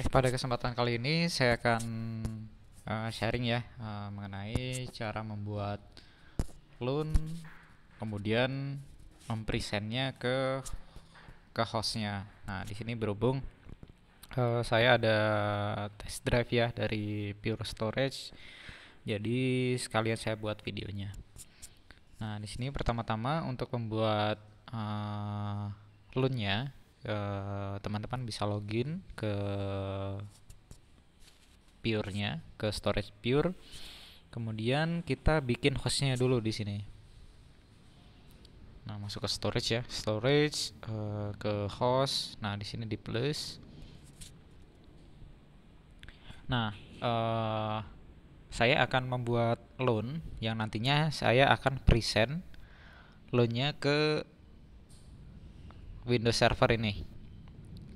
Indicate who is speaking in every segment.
Speaker 1: Oke, pada kesempatan kali ini saya akan uh, sharing ya uh, mengenai cara membuat clone kemudian mempresentnya ke ke hostnya. Nah, di sini berhubung uh, saya ada test drive ya dari Pure Storage. Jadi sekalian saya buat videonya. Nah, di sini pertama-tama untuk membuat uh, clone-nya Eh, teman-teman bisa login ke pure-nya, ke storage pure. Kemudian kita bikin hostnya dulu di sini. Nah, masuk ke storage ya, storage uh, ke host. Nah, di sini di plus. Nah, uh, saya akan membuat loan yang nantinya saya akan present loan-nya ke Windows Server ini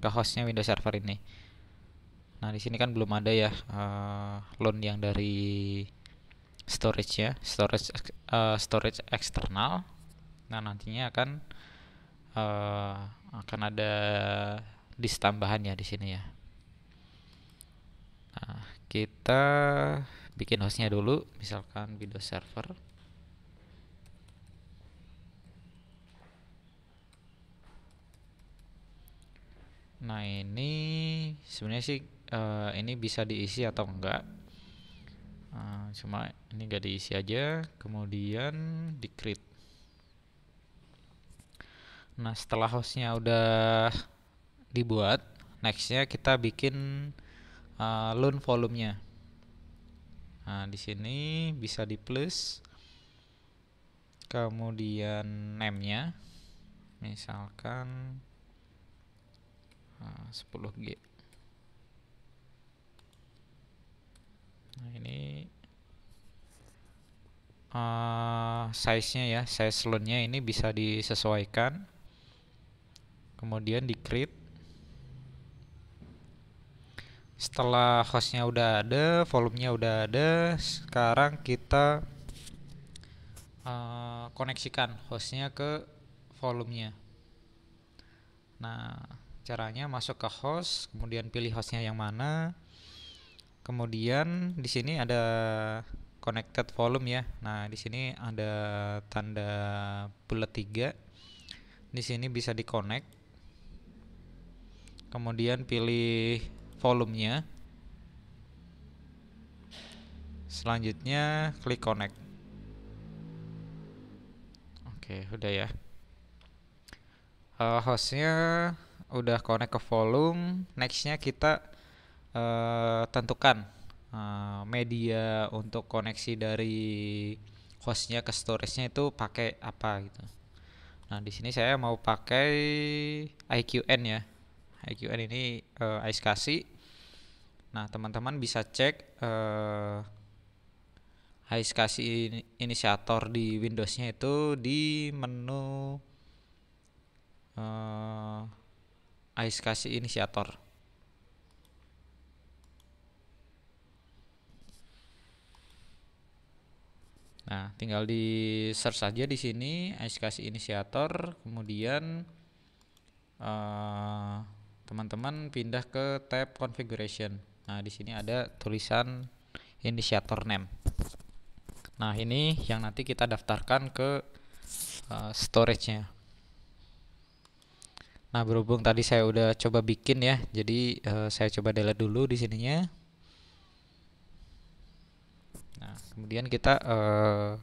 Speaker 1: ke hostnya Windows Server ini nah di sini kan belum ada ya uh, loan yang dari storage ya storage uh, storage eksternal nah nantinya akan uh, akan ada disk tambahan ya di sini ya nah kita bikin hostnya dulu misalkan Windows Server Nah ini sebenarnya sih uh, ini bisa diisi atau enggak? Uh, cuma ini enggak diisi aja. Kemudian di create. Nah setelah hostnya udah dibuat, nextnya kita bikin uh, loan nya Nah di sini bisa di plus. Kemudian name-nya, misalkan 10G ah, nah ini uh, size-nya ya size loan-nya ini bisa disesuaikan kemudian di create setelah host nya udah ada nya udah ada sekarang kita uh, koneksikan nya ke volumenya nah caranya masuk ke host kemudian pilih hostnya yang mana kemudian di sini ada connected volume ya nah di sini ada tanda bulat tiga di sini bisa di connect kemudian pilih volumenya selanjutnya klik connect oke udah ya uh, hostnya udah connect ke volume nextnya kita uh, tentukan uh, media untuk koneksi dari hostnya ke storage-nya itu pakai apa gitu nah di sini saya mau pakai IQN ya IQN ini uh, eh, iSCSI nah teman-teman bisa cek uh, iSCSI inisiator di Windows-nya itu di menu uh, Ais kasih inisiator. Nah, tinggal di search saja di sini Ais kasih inisiator, kemudian eh, teman-teman uh, pindah ke tab configuration. Nah, di sini ada tulisan inisiator name. Nah, ini yang nanti kita daftarkan ke uh, storage-nya. Nah, berhubung tadi saya udah coba bikin ya, jadi uh, saya coba delete dulu di sininya. Nah, kemudian kita uh,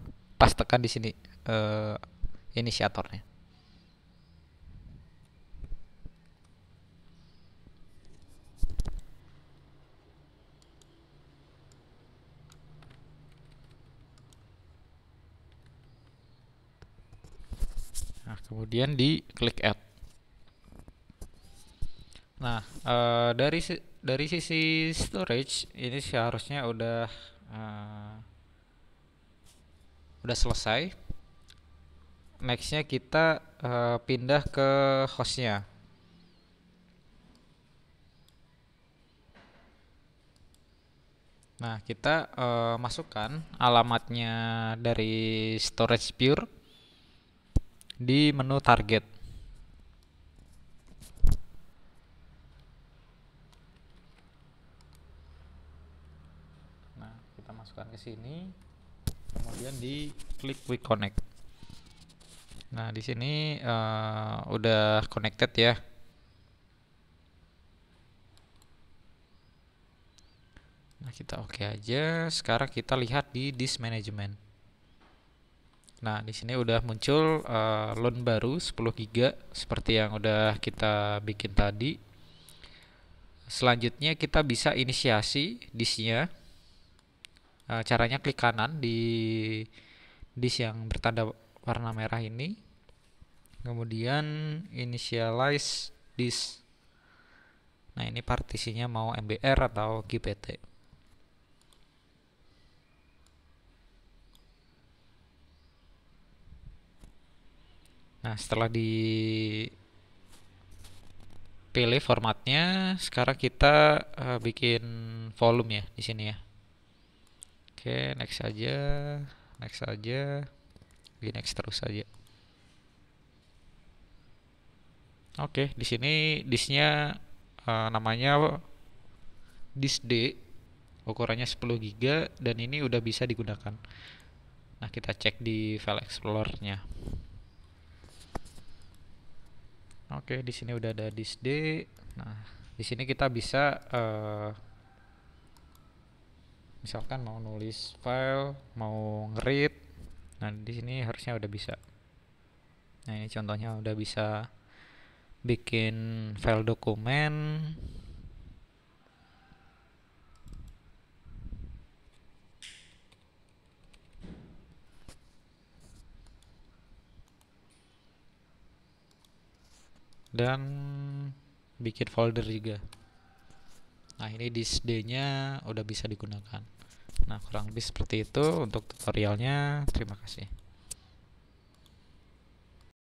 Speaker 1: tekan di sini uh, inisiatornya. Nah, kemudian di klik add. Nah, uh, dari dari sisi storage ini seharusnya udah uh, udah selesai. Nextnya kita uh, pindah ke hostnya. Nah, kita uh, masukkan alamatnya dari storage pure di menu target. masukkan ke sini kemudian di klik quick connect nah di sini uh, udah connected ya nah kita oke okay aja sekarang kita lihat di disk management nah di sini udah muncul uh, loan baru 10 giga seperti yang udah kita bikin tadi selanjutnya kita bisa inisiasi disknya Eh, caranya klik kanan di disk yang bertanda warna merah ini kemudian initialize disk nah ini partisinya mau MBR atau GPT nah setelah di pilih formatnya sekarang kita uh, bikin volume ya di sini ya Oke, next aja. Next aja. Di next terus saja. Oke, di sini disnya uh, eh, namanya disk D. Ukurannya 10 GB dan ini udah bisa digunakan. Nah, kita cek di file explorer-nya. Oke, di sini udah ada disk D. Nah, di sini kita bisa uh, misalkan mau nulis file mau ngerit nah di sini harusnya udah bisa nah ini contohnya udah bisa bikin file dokumen dan bikin folder juga nah ini disk nya udah bisa digunakan nah kurang lebih seperti itu untuk tutorialnya terima kasih